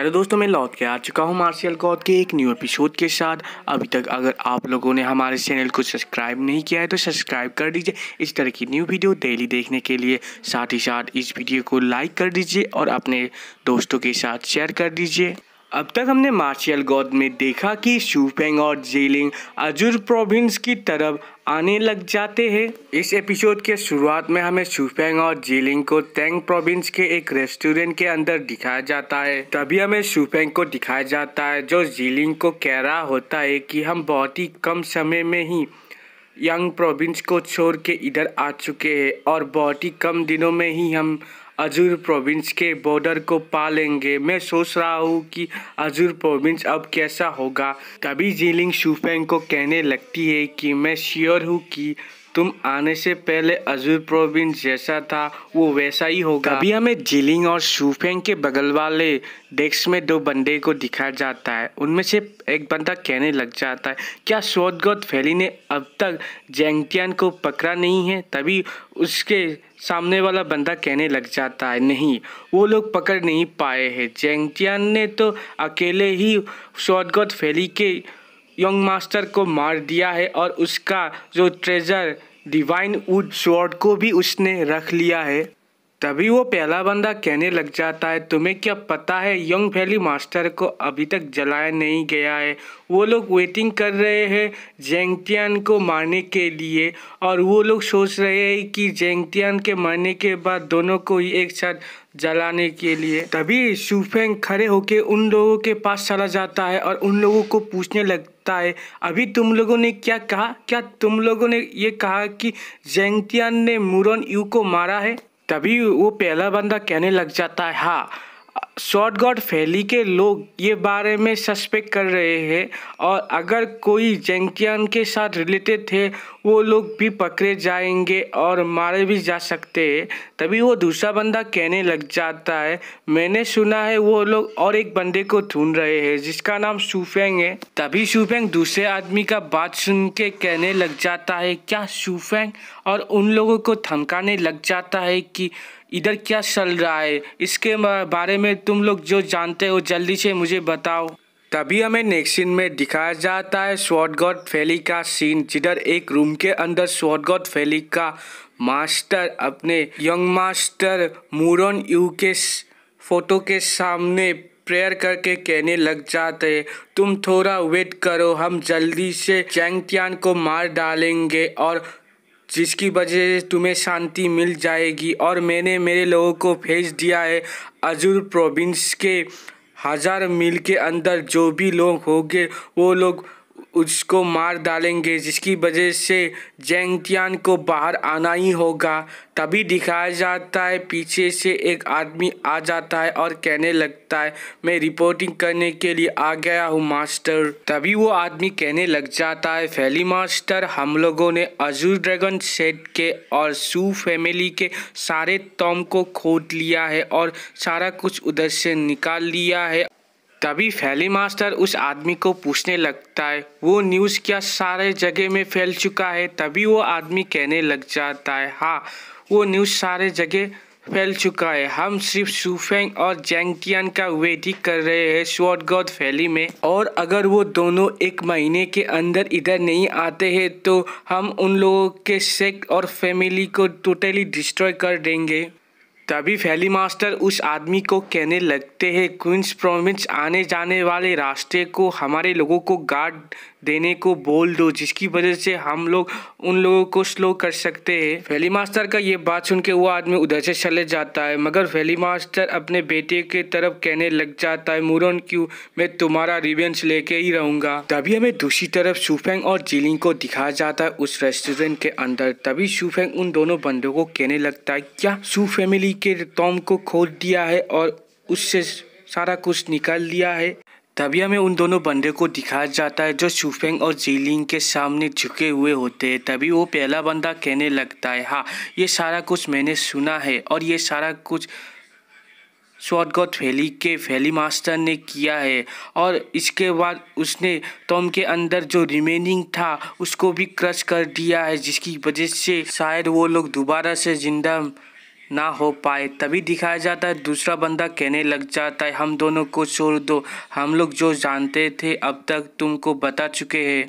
hello दोस्तों मैं लौट के आ चुका हूँ मार्शल गॉड के एक न्यू एपिसोड के साथ अभी तक अगर आप लोगों ने हमारे चैनल को सब्सक्राइब नहीं किया है तो सब्सक्राइब कर दीजिए इस तरह की न्यू वीडियो डेली देखने के लिए साथ ही साथ इस वीडियो को लाइक कर दीजिए और अपने दोस्तों के साथ शेयर कर दीजिए अब तक हमने मार्शल गॉड में देखा कि शूपेंग और जेलिंग अजूर प्रोविंस की तरफ आने लग जाते हैं इस एपिसोड के शुरुआत में हमें शूपेंग और जेलिंग को तेंग प्रोविंस के एक रेस्टोरेंट के अंदर दिखाया जाता है तभी हमें शूपेंग को दिखाया जाता है जो जेलिंग को कह रहा होता है कि हम बहुत ही कम समय में ही यंग प्रोविंस को छोड़ के इधर आ चुके हैं और बहुत ही कम दिनों में ही हम अजूर प्रोविंस के बॉर्डर को पा लेंगे मैं सोच रहा हूँ कि अजूर प्रोविंस अब कैसा होगा तभी जीलिंग शूफेंग को कहने लगती है कि मैं श्योर हूँ कि तुम आने से पहले अजूर प्रोविंस जैसा था वो वैसा ही होगा अभी हमें जिलिंग और शूफेंग के बगल वाले डेस्क में दो बंदे को दिखाया जाता है उनमें से एक बंदा कहने लग जाता है क्या गौत फैली ने अब तक जेंगटियन को पकड़ा नहीं है तभी उसके सामने वाला बंदा कहने लग जाता है नहीं वो लोग पकड़ नहीं पाए हैं जेंगटियन ने तो अकेले ही गौत फैली के यंग मास्टर को मार दिया है और उसका जो ट्रेजर डिवाइन वुड स्वॉर्ड को भी उसने रख लिया है तभी वो पहला बंदा कहने लग जाता है तुम्हें क्या पता है यंग वैली मास्टर को अभी तक जलाया नहीं गया है वो लोग वेटिंग कर रहे हैं जेंगतियान को मारने के लिए और वो लोग सोच रहे हैं कि जेंगतियान के मरने के बाद दोनों को ही एक साथ जलाने के लिए तभी शुफेंग खड़े होकर उन लोगों के पास चला जाता है और उन लोगों को पूछने लगता है अभी तुम लोगों ने क्या कहा क्या तुम लोगों ने ये कहा कि जेंगतियान ने मुरन यू को मारा है तभी वो पहला बंदा कहने लग जाता है हाँ शॉर्ट गॉड फैली के लोग ये बारे में सस्पेक्ट कर रहे हैं और अगर कोई जेंकियान के साथ रिलेटेड थे वो लोग भी पकड़े जाएंगे और मारे भी जा सकते हैं तभी वो दूसरा बंदा कहने लग जाता है मैंने सुना है वो लोग और एक बंदे को ढूंढ रहे हैं जिसका नाम सूफेंग है तभी सूफेंग दूसरे आदमी का बात सुन के कहने लग जाता है क्या सूफेंग और उन लोगों को धमकाने लग जाता है कि इधर क्या चल रहा है इसके बारे में तो तुम लोग जो जानते हो जल्दी से मुझे बताओ तभी हमें नेक्स्ट सीन में दिखाया जाता है स्वॉट गॉड फैली का सीन जिधर एक रूम के अंदर स्वॉट गॉड फैली का मास्टर अपने यंग मास्टर मूरन यू के फोटो के सामने प्रेयर करके कहने लग जाते हैं तुम थोड़ा वेट करो हम जल्दी से चैंग को मार डालेंगे और जिसकी वजह से तुम्हें शांति मिल जाएगी और मैंने मेरे लोगों को भेज दिया है अजूर प्रोविंस के हज़ार मील के अंदर जो भी लोग होंगे वो लोग उसको मार डालेंगे जिसकी वजह से जैंगतियान को बाहर आना ही होगा तभी दिखाया जाता है पीछे से एक आदमी आ जाता है और कहने लगता है मैं रिपोर्टिंग करने के लिए आ गया हूँ मास्टर तभी वो आदमी कहने लग जाता है फैली मास्टर हम लोगों ने अजूर ड्रैगन सेट के और सू फैमिली के सारे टॉम को खोद लिया है और सारा कुछ उधर से निकाल लिया है तभी फैली मास्टर उस आदमी को पूछने लगता है वो न्यूज़ क्या सारे जगह में फैल चुका है तभी वो आदमी कहने लग जाता है हाँ वो न्यूज़ सारे जगह फैल चुका है हम सिर्फ सुफेंग और जैंकियन का वेट ही कर रहे हैं शॉर्ट गॉड फैली में और अगर वो दोनों एक महीने के अंदर इधर नहीं आते हैं तो हम उन लोगों के सेक्ट और फैमिली को टोटली डिस्ट्रॉय कर देंगे तभी फैली मास्टर उस आदमी को कहने लगते हैं क्वींस प्रोविंस आने जाने वाले रास्ते को हमारे लोगों को गार्ड देने को बोल दो जिसकी वजह से हम लोग उन लोगों को स्लो कर सकते हैं वैली मास्टर का ये बात सुन के वो आदमी उधर से चले जाता है मगर वैली मास्टर अपने बेटे के तरफ कहने लग जाता है मुरन क्यों मैं तुम्हारा रिवेंज लेके ही रहूंगा तभी हमें दूसरी तरफ शुफेंग और जीलिंग को दिखाया जाता है उस रेस्टोरेंट के अंदर तभी शुफेंग उन दोनों बंदों को कहने लगता है क्या शू फैमिली के टॉम को खोद दिया है और उससे सारा कुछ निकाल दिया है तबिया में उन दोनों बंदे को दिखाया जाता है जो शुफेंग और जीलिंग के सामने झुके हुए होते हैं तभी वो पहला बंदा कहने लगता है हाँ ये सारा कुछ मैंने सुना है और ये सारा कुछ स्वॉटगॉट वैली के वैली मास्टर ने किया है और इसके बाद उसने टॉम के अंदर जो रिमेनिंग था उसको भी क्रश कर दिया है जिसकी वजह से शायद वो लोग दोबारा से जिंदा ना हो पाए तभी दिखाया जाता है दूसरा बंदा कहने लग जाता है हम दोनों को छोड़ दो हम लोग जो जानते थे अब तक तुमको बता चुके हैं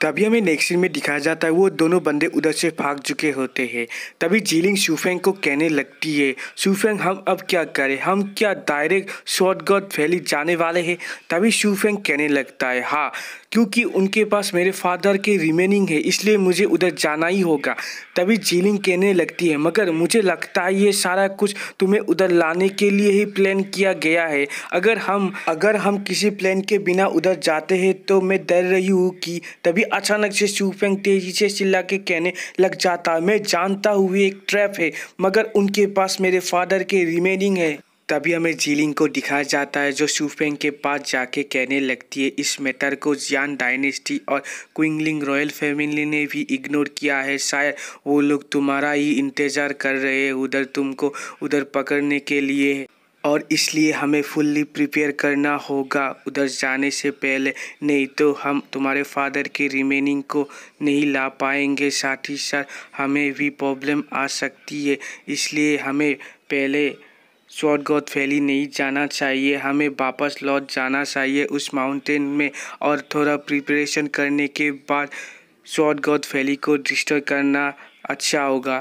तभी हमें नेक्स्ट सीन में दिखाया जाता है वो दोनों बंदे उधर से भाग चुके होते हैं तभी जीलिंग शूफेंग को कहने लगती है शूफेंग हम अब क्या करें हम क्या डायरेक्ट गॉड वैली जाने वाले हैं तभी शूफेंग कहने लगता है हाँ क्योंकि उनके पास मेरे फादर के रिमेनिंग है इसलिए मुझे उधर जाना ही होगा तभी जीलिंग कहने लगती है मगर मुझे लगता है ये सारा कुछ तुम्हें उधर लाने के लिए ही प्लान किया गया है अगर हम अगर हम किसी प्लान के बिना उधर जाते हैं तो मैं डर रही हूँ कि तभी अचानक से शिवफेंग तेजी से चिल्ला के कहने लग जाता मैं जानता हूँ एक ट्रैप है मगर उनके पास मेरे फादर के रिमेनिंग है तभी हमें जीलिंग को दिखाया जाता है जो शूफेंग के पास जाके कहने लगती है इस मैटर को जियान डायनेस्टी और क्विंगलिंग रॉयल फैमिली ने भी इग्नोर किया है शायद वो लोग तुम्हारा ही इंतज़ार कर रहे हैं उधर तुमको उधर पकड़ने के लिए और इसलिए हमें फुल्ली प्रिपेयर करना होगा उधर जाने से पहले नहीं तो हम तुम्हारे फादर के रिमेनिंग को नहीं ला पाएंगे साथ ही साथ हमें भी प्रॉब्लम आ सकती है इसलिए हमें पहले शॉर्ट गॉथ वैली नहीं जाना चाहिए हमें वापस लौट जाना चाहिए उस माउंटेन में और थोड़ा प्रिपरेशन करने के बाद शॉर्ट गॉथ वैली को डिस्टर्ब करना अच्छा होगा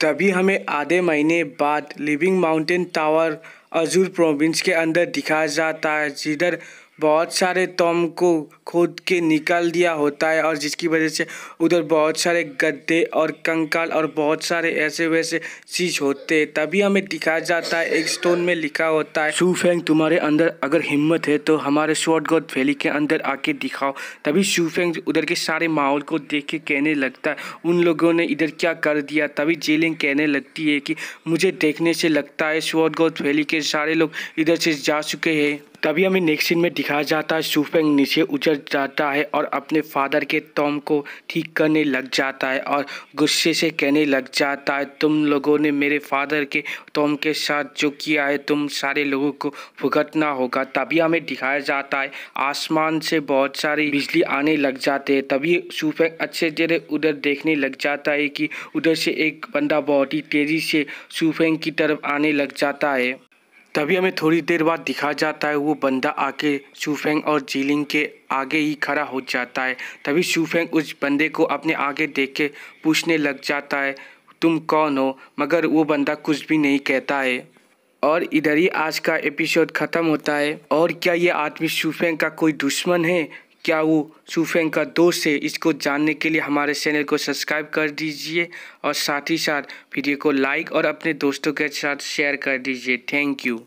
तभी हमें आधे महीने बाद living mountain tower azure province के अंदर दिखाया जाता है जिधर बहुत सारे टॉम को खोद के निकाल दिया होता है और जिसकी वजह से उधर बहुत सारे गद्दे और कंकाल और बहुत सारे ऐसे वैसे चीज होते हैं तभी हमें दिखाया जाता है एक स्टोन में लिखा होता है शूफेंग तुम्हारे अंदर अगर हिम्मत है तो हमारे शॉर्ट गोद वैली के अंदर आके दिखाओ तभी शूफेंग उधर के सारे माहौल को देख के कहने लगता है उन लोगों ने इधर क्या कर दिया तभी जेलिंग कहने लगती है कि मुझे देखने से लगता है शॉर्ट गोद वैली के सारे लोग इधर से जा चुके हैं तभी हमें नेक्स्ट सीन में दिखाया जाता है सुफेंग नीचे उजर जाता है और अपने फादर के तोम को ठीक करने लग जाता है और गुस्से से कहने लग जाता है तुम लोगों ने मेरे फादर के तोम के साथ जो किया है तुम सारे लोगों को भुगतना होगा तभी हमें दिखाया जाता है आसमान से बहुत सारी बिजली आने लग जाते हैं तभी सुफेंग अच्छे तरह उधर देखने लग जाता है कि उधर से एक बंदा बहुत ही तेज़ी से सुफेंग की तरफ आने लग जाता है तभी हमें थोड़ी देर बाद दिखा जाता है वो बंदा आके शूफेंग और जीलिंग के आगे ही खड़ा हो जाता है तभी शूफेंग उस बंदे को अपने आगे देख के पूछने लग जाता है तुम कौन हो मगर वो बंदा कुछ भी नहीं कहता है और इधर ही आज का एपिसोड ख़त्म होता है और क्या ये आदमी शूफेंग का कोई दुश्मन है क्या वो सूफेंग का दोस्त है इसको जानने के लिए हमारे चैनल को सब्सक्राइब कर दीजिए और साथ ही साथ वीडियो को लाइक और अपने दोस्तों के साथ शेयर कर दीजिए थैंक यू